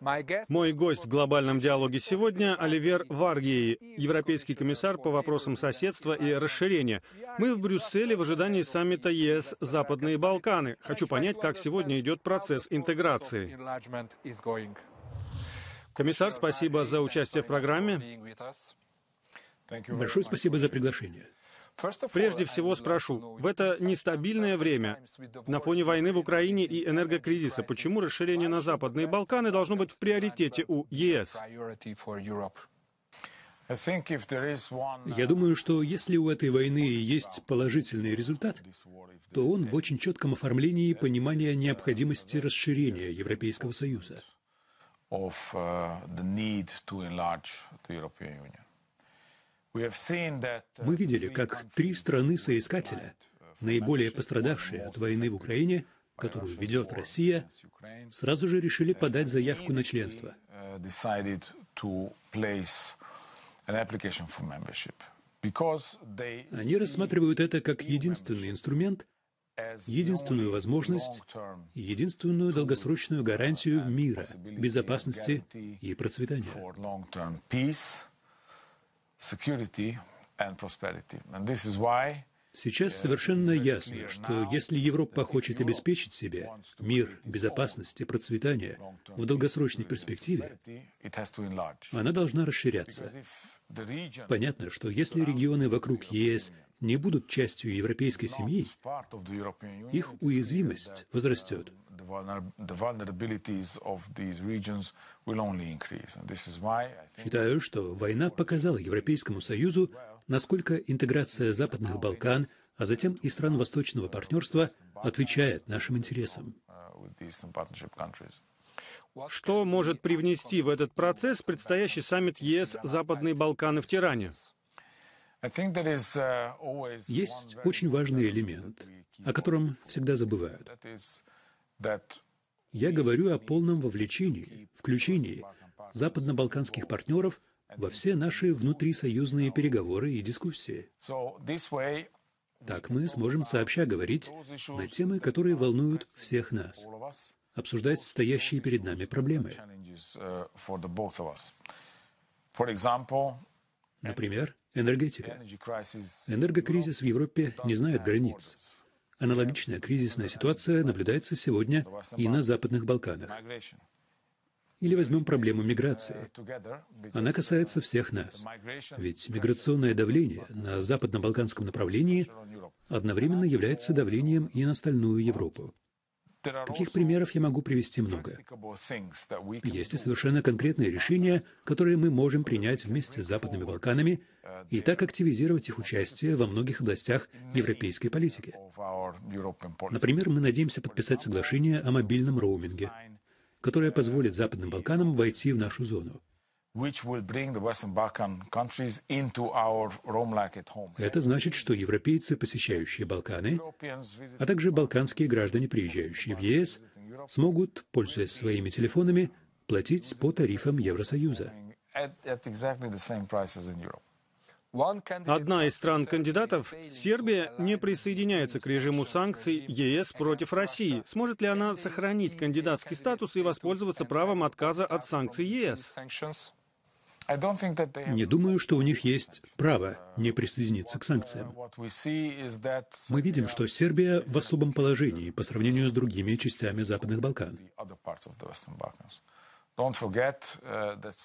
Мой гость в глобальном диалоге сегодня – Оливер Варгей, европейский комиссар по вопросам соседства и расширения. Мы в Брюсселе в ожидании саммита ЕС «Западные Балканы». Хочу понять, как сегодня идет процесс интеграции. Комиссар, спасибо за участие в программе. Большое спасибо за приглашение. Прежде всего спрошу, в это нестабильное время, на фоне войны в Украине и энергокризиса, почему расширение на Западные Балканы должно быть в приоритете у ЕС? Я думаю, что если у этой войны есть положительный результат, то он в очень четком оформлении понимания необходимости расширения Европейского Союза. Of, uh, the need to enlarge the European Union. Мы видели, как три страны-соискателя, наиболее пострадавшие от войны в Украине, которую ведет Россия, сразу же решили подать заявку на членство. Они рассматривают это как единственный инструмент, единственную возможность, единственную долгосрочную гарантию мира, безопасности и процветания security and prosperity. And this is why Сейчас uh, совершенно ясно, что если Европа хочет обеспечить себе мир, безопасность и процветание в долгосрочной перспективе, она должна расширяться. Понятно, что если регионы вокруг ЕС не будут частью европейской семьи, их уязвимость uh, возрастет the, Считаю, что война показала Европейскому Союзу, насколько интеграция Западных Балкан, а затем и стран Восточного партнерства отвечает нашим интересам. Uh, что может привнести в этот процесс предстоящий саммит ЕС «Западные Балканы» в Тиране? Uh, Есть очень важный элемент, о котором всегда забывают. Я говорю о полном вовлечении, включении западно-балканских партнеров во все наши внутрисоюзные переговоры и дискуссии. Так мы сможем сообща говорить на темы, которые волнуют всех нас, обсуждать стоящие перед нами проблемы. Uh, Например, энергетика. Энергокризис в Европе не знает границ. Аналогичная кризисная ситуация наблюдается сегодня и на Западных Балканах. Или возьмем проблему миграции. Она касается всех нас. Ведь миграционное давление на западно-балканском направлении одновременно является давлением и на остальную Европу. Таких примеров я могу привести много. Есть и совершенно конкретные решения, которые мы можем принять вместе с Западными Балканами и так активизировать их участие во многих областях европейской политики. Например, мы надеемся подписать соглашение о мобильном роуминге, которое позволит Западным Балканам войти в нашу зону. Это значит, что европейцы, посещающие Балканы, а также балканские граждане, приезжающие в ЕС, смогут, пользуясь своими телефонами, платить по тарифам Евросоюза. Одна из стран-кандидатов, Сербия, не присоединяется к режиму санкций ЕС против России. Сможет ли она сохранить кандидатский статус и воспользоваться правом отказа от санкций ЕС? Не думаю, что у них есть право не присоединиться к uh, санкциям. Мы видим, что Сербия в особом положении по сравнению с другими частями Западных Балкан. Uh,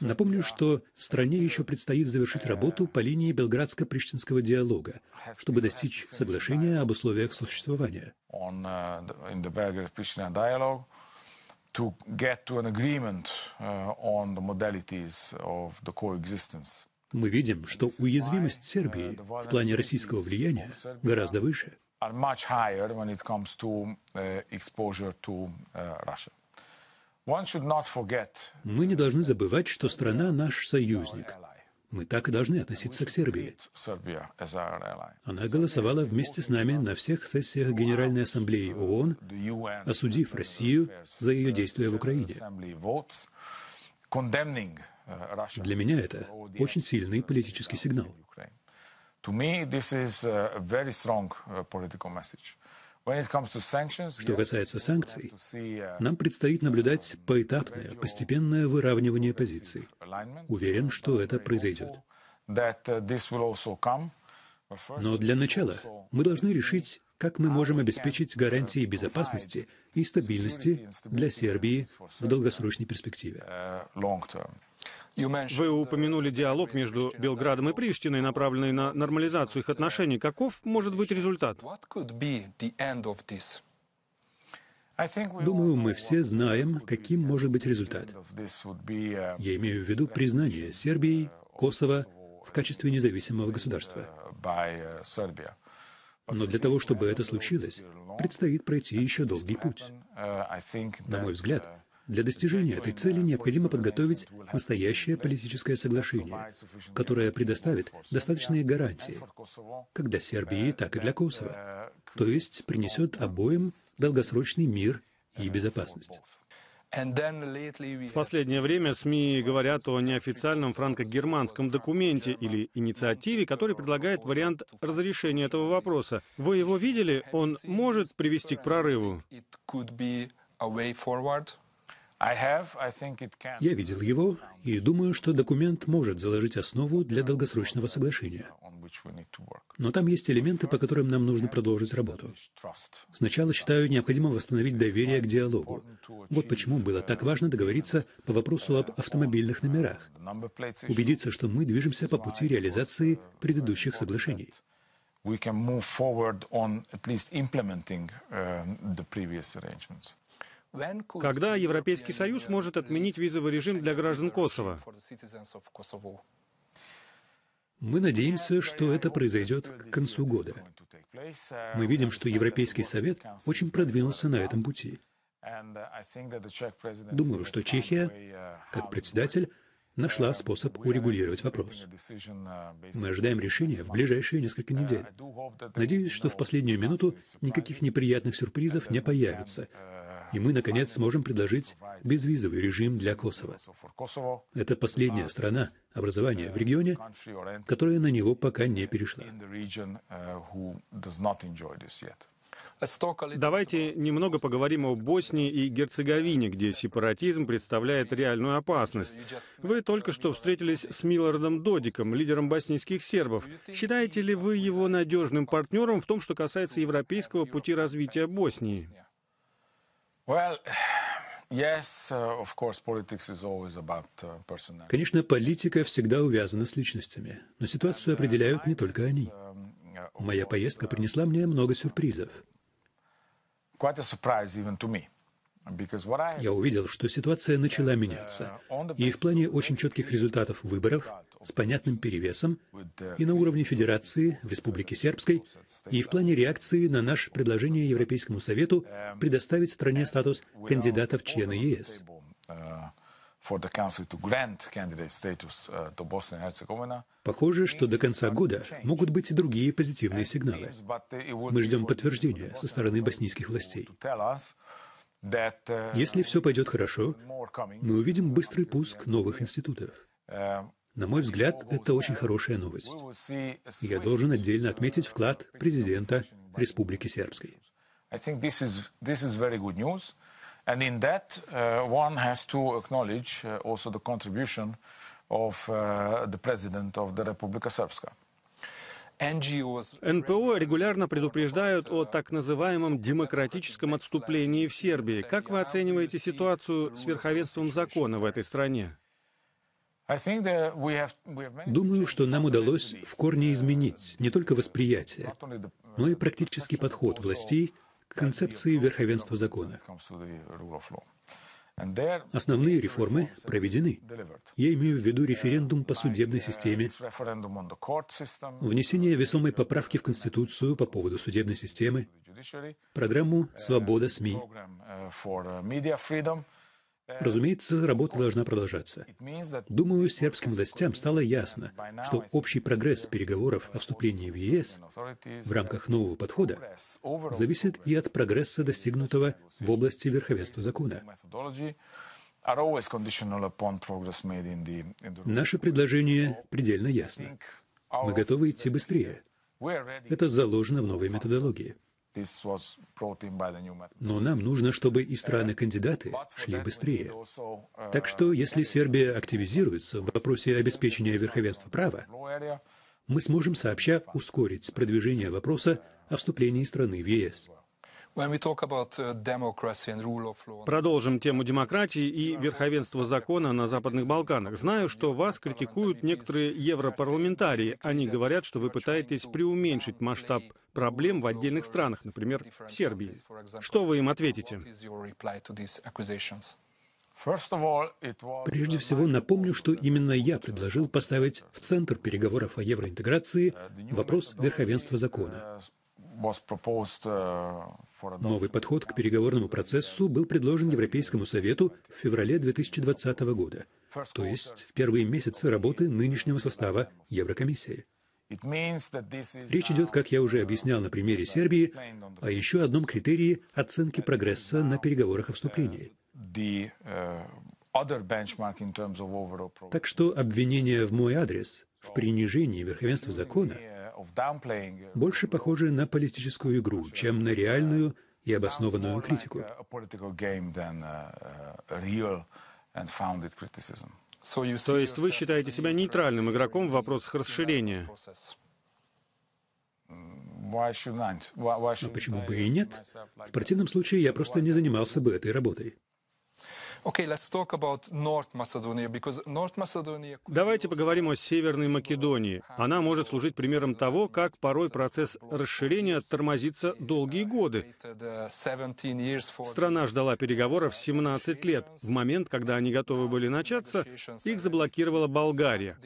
Напомню, что стране еще предстоит завершить uh, работу по линии Белградско-Приштинского диалога, чтобы достичь соглашения об условиях существования to get to an agreement uh, on the modalities of the coexistence. Мы видим, что уязвимость Сербии в плане российского влияния гораздо выше. Are much higher when it comes to uh, exposure to uh, Russia. One should not forget. Мы не должны забывать, что страна наш союзник, мы так и должны относиться к Сербии. Она голосовала вместе с нами на всех сессиях Генеральной Ассамблеи ООН, осудив Россию за ее действия в Украине. Для меня это очень сильный политический сигнал. To me, this is a very strong uh, political message. Что касается санкций, uh, нам предстоит наблюдать um, поэтапное, постепенное выравнивание позиций. Уверен, что это произойдет. Uh, Но для начала мы должны решить, как мы можем обеспечить uh, гарантии безопасности и стабильности для Сербии в долгосрочной перспективе. Вы упомянули диалог между Белградом и Приштиной, направленный на нормализацию их отношений. Каков может быть результат? Думаю, мы все знаем, каким может быть результат. Я имею в виду признание Сербии, Косово в качестве независимого государства. Но для того, чтобы это случилось, предстоит пройти еще долгий путь. На мой взгляд, для достижения этой цели необходимо подготовить настоящее политическое соглашение, которое предоставит достаточные гарантии как для Сербии, так и для Косово, то есть принесет обоим долгосрочный мир и безопасность. В последнее время СМИ говорят о неофициальном франко-германском документе или инициативе, который предлагает вариант разрешения этого вопроса. Вы его видели? Он может привести к прорыву? Я видел его и думаю, что документ может заложить основу для долгосрочного соглашения. Но там есть элементы, по которым нам нужно продолжить работу. Сначала, считаю, необходимо восстановить доверие к диалогу. Вот почему было так важно договориться по вопросу об автомобильных номерах. Убедиться, что мы движемся по пути реализации предыдущих соглашений. We can move forward on at least implementing uh, the previous arrangements. Когда Европейский Союз может отменить визовый режим для граждан Косово? Мы надеемся, что это произойдет к концу года. Мы видим, что Европейский Совет очень продвинулся на этом пути. Думаю, что Чехия, как председатель, нашла способ урегулировать вопрос. Мы ожидаем решения в ближайшие несколько недель. Надеюсь, что в последнюю минуту никаких неприятных сюрпризов не появится, и мы, наконец, сможем предложить безвизовый режим для Косово. Это последняя страна образования в регионе, которая на него пока не перешла. Давайте немного поговорим о Боснии и Герцеговине, где сепаратизм представляет реальную опасность. Вы только что встретились с Миллардом Додиком, лидером боснийских сербов. Считаете ли вы его надежным партнером в том, что касается европейского пути развития Боснии? Конечно, политика всегда увязана с личностями, но ситуацию uh, определяют не только они. Um, uh, Моя поездка uh, принесла мне много сюрпризов. Quite a surprise even to me. Я увидел, что ситуация начала меняться. И в плане очень четких результатов выборов, с понятным перевесом, и на уровне Федерации, в Республике Сербской, и в плане реакции на наше предложение Европейскому Совету предоставить стране статус кандидата в члены ЕС. Uh, uh, Похоже, что до конца года могут быть и другие позитивные сигналы. Мы ждем подтверждения со стороны боснийских властей. Uh, Если все пойдет хорошо, мы увидим быстрый пуск новых институтов. Uh, На мой взгляд, это очень хорошая новость. Я должен отдельно отметить вклад президента Республики Сербской. Uh, of uh, the president of the Republika Srpska. НПО регулярно предупреждают о так называемом демократическом отступлении в Сербии. Как вы оцениваете ситуацию с верховенством закона в этой стране? Думаю, что нам удалось в корне изменить не только восприятие, но и практический подход властей к концепции верховенства закона. Основные реформы проведены. Я имею в виду референдум по судебной системе, внесение весомой поправки в Конституцию по поводу судебной системы, программу «Свобода СМИ», э, э, Разумеется, работа должна продолжаться. Думаю, сербским властям стало ясно, что общий прогресс переговоров о вступлении в ЕС в рамках нового подхода зависит и от прогресса, достигнутого в области верховенства закона. Наше предложение предельно ясно. Мы готовы идти быстрее. Это заложено в новой методологии. Но нам нужно, чтобы и страны-кандидаты шли быстрее. Так что, если Сербия активизируется в вопросе обеспечения верховенства права, мы сможем сообща ускорить продвижение вопроса о вступлении страны в ЕС. Uh, Продолжим тему демократии и верховенства закона на Западных Балканах. Знаю, что вас критикуют некоторые европарламентарии. Они говорят, что вы пытаетесь преуменьшить масштаб проблем в отдельных странах, например, в Сербии. Что вы им ответите? Прежде всего, напомню, что именно я предложил поставить в центр переговоров о евроинтеграции вопрос верховенства закона. Uh, Новый подход к переговорному процессу был предложен Европейскому Совету в феврале 2020 года, то есть в первые месяцы работы нынешнего состава Еврокомиссии. Речь идет, как я уже объяснял на примере Сербии, о еще одном критерии оценки прогресса на переговорах о вступлении. Uh, так что обвинение в мой адрес в принижении верховенства закона – больше похоже на политическую игру, чем на реальную и обоснованную критику. То есть вы считаете себя нейтральным игроком в вопросах расширения? Но а почему бы и нет? В противном случае я просто не занимался бы этой работой. Давайте поговорим о Северной Македонии. Она может служить примером того, как порой процесс расширения тормозится долгие uh, годы. Uh, Страна ждала переговоров 17 uh, лет. В момент, когда они готовы были начаться, их заблокировала Болгария.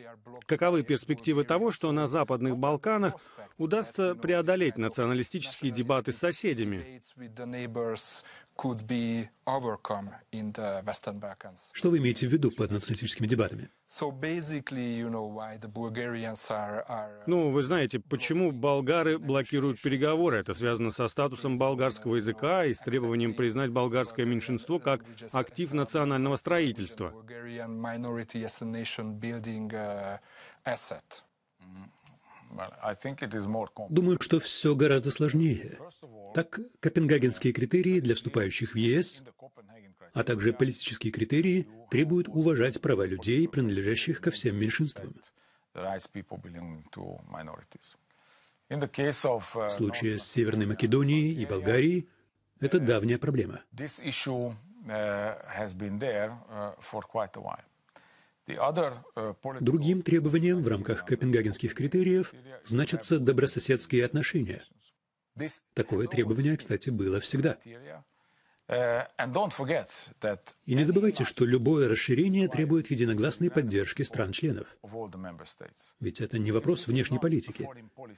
Каковы перспективы того, что на Западных Балканах удастся преодолеть националистические дебаты с соседями? Что вы имеете в виду под националистическими дебатами? Ну, вы знаете, почему болгары блокируют переговоры. Это связано со статусом болгарского языка и с требованием признать болгарское меньшинство как актив национального строительства. Думаю, что все гораздо сложнее. Так, копенгагенские критерии для вступающих в ЕС, а также политические критерии требуют уважать права людей, принадлежащих ко всем меньшинствам. Uh, в случае с Северной Македонией и Болгарией это давняя проблема. Другим требованием в рамках копенгагенских критериев значатся добрососедские отношения. Такое требование, кстати, было всегда. И не забывайте, что любое расширение требует единогласной поддержки стран-членов. Ведь это не вопрос внешней политики,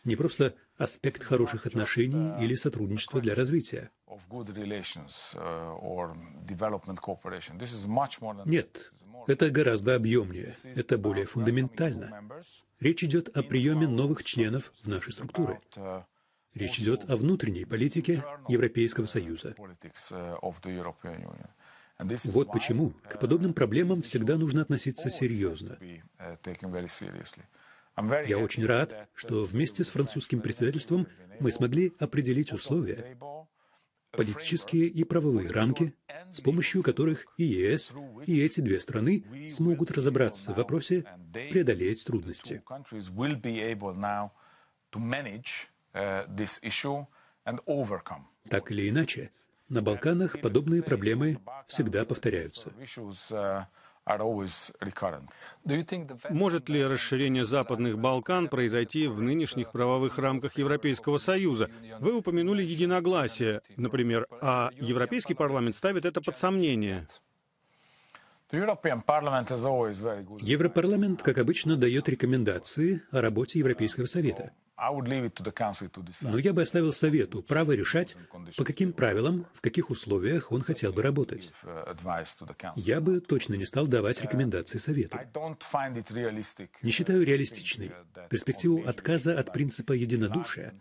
не просто аспект хороших отношений или сотрудничества для развития. Нет, это гораздо объемнее, это более фундаментально. Речь идет о приеме новых членов в наши структуры. Речь идет о внутренней политике Европейского Союза. Вот почему к подобным проблемам всегда нужно относиться серьезно. Я очень рад, что вместе с французским председательством мы смогли определить условия, политические и правовые рамки, с помощью которых и ЕС, и эти две страны смогут разобраться в вопросе, преодолеть трудности. Э, так или иначе, на Балканах подобные проблемы всегда повторяются. Может ли расширение Западных Балкан произойти в нынешних правовых рамках Европейского Союза? Вы упомянули единогласие, например, а Европейский парламент ставит это под сомнение. Европарламент, как обычно, дает рекомендации о работе Европейского Совета. Но я бы оставил совету право решать, по каким правилам, в каких условиях он хотел бы работать. Uh, я бы точно не стал давать рекомендации совету. Не uh, считаю реалистичной uh, перспективу отказа от принципа единодушия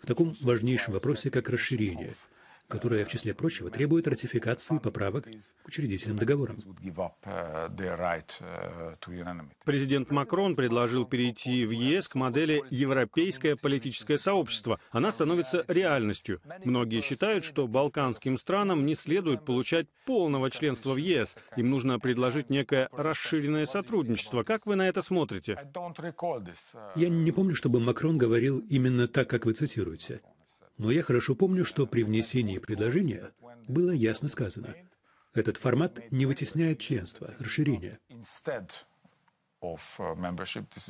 в таком важнейшем вопросе, как расширение – которая, в числе прочего, требует ратификации поправок к учредительным договорам. Президент Макрон предложил перейти в ЕС к модели «Европейское политическое сообщество». Она становится реальностью. Многие считают, что балканским странам не следует получать полного членства в ЕС. Им нужно предложить некое расширенное сотрудничество. Как вы на это смотрите? Я не помню, чтобы Макрон говорил именно так, как вы цитируете. Но я хорошо помню, что при внесении предложения было ясно сказано, этот формат не вытесняет членство, расширение. Uh,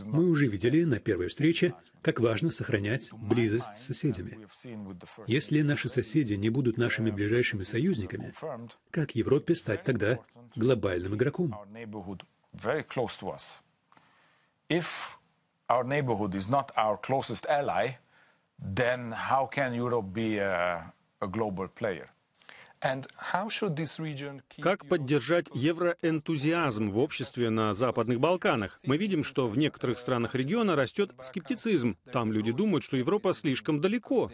Мы уже видели на первой встрече, как важно сохранять близость с соседями. Если наши соседи не будут нашими ближайшими союзниками, как Европе стать тогда глобальным игроком? If our neighborhood is not ally, then how can Europe be a, a global player? Как поддержать евроэнтузиазм в обществе на Западных Балканах? Мы видим, что в некоторых странах региона растет скептицизм. Там люди думают, что Европа слишком далеко.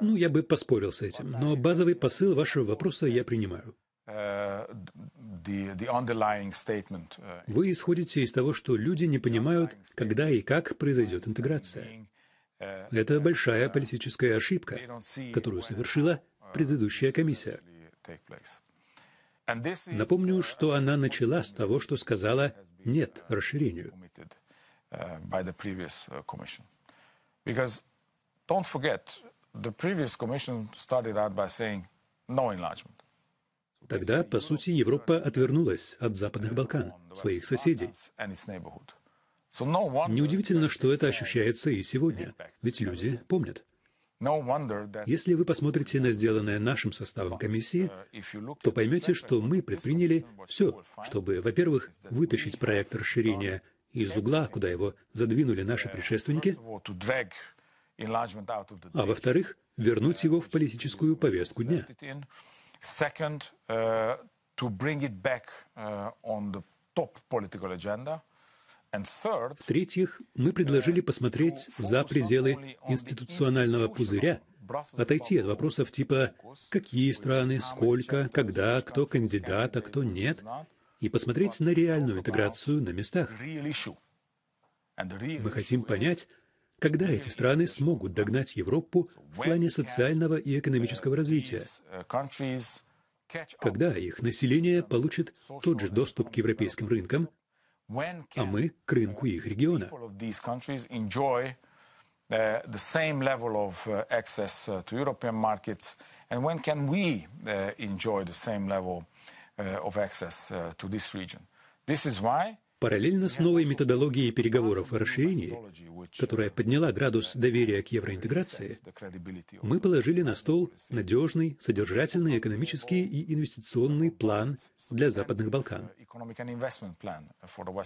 Ну, я бы поспорил с этим, но базовый посыл вашего вопроса я принимаю. Uh, Uh, Вы исходите из того, что люди не понимают, когда и как произойдет интеграция. Uh, Это большая uh, политическая ошибка, которую совершила предыдущая комиссия. Напомню, что она начала с того, что сказала «нет» расширению. Don't forget, the previous commission started out by saying no enlargement. Тогда, по сути, Европа отвернулась от Западных Балкан, своих соседей. Неудивительно, что это ощущается и сегодня, ведь люди помнят. Если вы посмотрите на сделанное нашим составом комиссии, то поймете, что мы предприняли все, чтобы, во-первых, вытащить проект расширения из угла, куда его задвинули наши предшественники, а во-вторых, вернуть его в политическую повестку дня. Second, uh, to bring it back uh, on the top political agenda. В-третьих, мы предложили uh, посмотреть за пределы институционального пузыря, отойти от вопросов типа «какие страны», «сколько», «когда», «кто кандидат», а «кто нет», и посмотреть на реальную интеграцию на местах. Мы хотим понять, когда эти страны смогут догнать Европу в плане социального и экономического развития? Когда их население получит тот же доступ к европейским рынкам, а мы к рынку их региона? Uh, uh, uh, this is why Параллельно с новой методологией переговоров о расширении, которая подняла градус доверия к евроинтеграции, мы положили на стол надежный, содержательный экономический и инвестиционный план для Западных Балкан.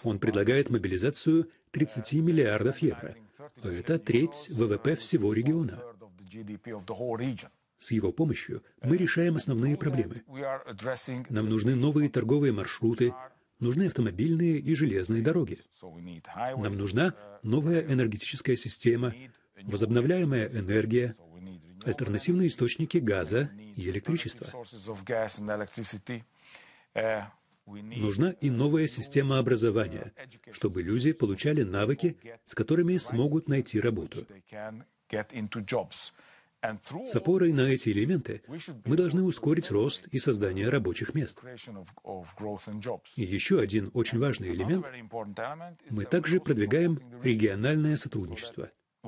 Он предлагает мобилизацию 30 миллиардов евро, а это треть ВВП всего региона. С его помощью мы решаем основные проблемы. Нам нужны новые торговые маршруты, нужны автомобильные и железные дороги. Нам нужна новая энергетическая система, возобновляемая энергия, альтернативные источники газа и электричества. Нужна и новая система образования, чтобы люди получали навыки, с которыми смогут найти работу. С опорой на эти элементы мы должны ускорить рост и создание рабочих мест. И еще один очень важный элемент — мы также продвигаем региональное сотрудничество —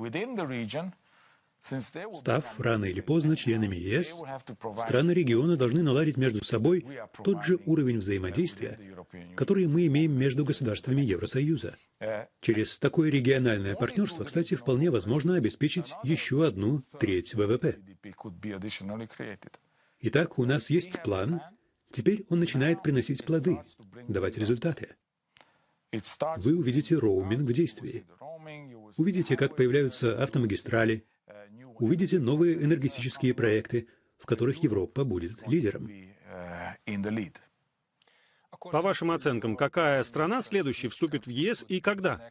Став рано или поздно членами ЕС, страны региона должны наладить между собой тот же уровень взаимодействия, который мы имеем между государствами Евросоюза. Через такое региональное партнерство, кстати, вполне возможно обеспечить еще одну треть ВВП. Итак, у нас есть план, теперь он начинает приносить плоды, давать результаты. Вы увидите роуминг в действии. Увидите, как появляются автомагистрали, увидите новые энергетические проекты, в которых Европа будет лидером. По вашим оценкам, какая страна следующей вступит в ЕС и когда?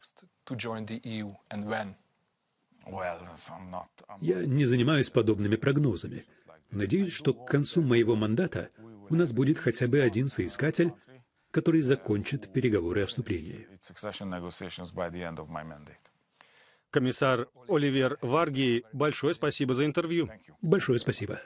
Я не занимаюсь подобными прогнозами. Надеюсь, что к концу моего мандата у нас будет хотя бы один соискатель, который закончит переговоры о вступлении. Комиссар Оливер Варги, большое спасибо за интервью. Большое спасибо.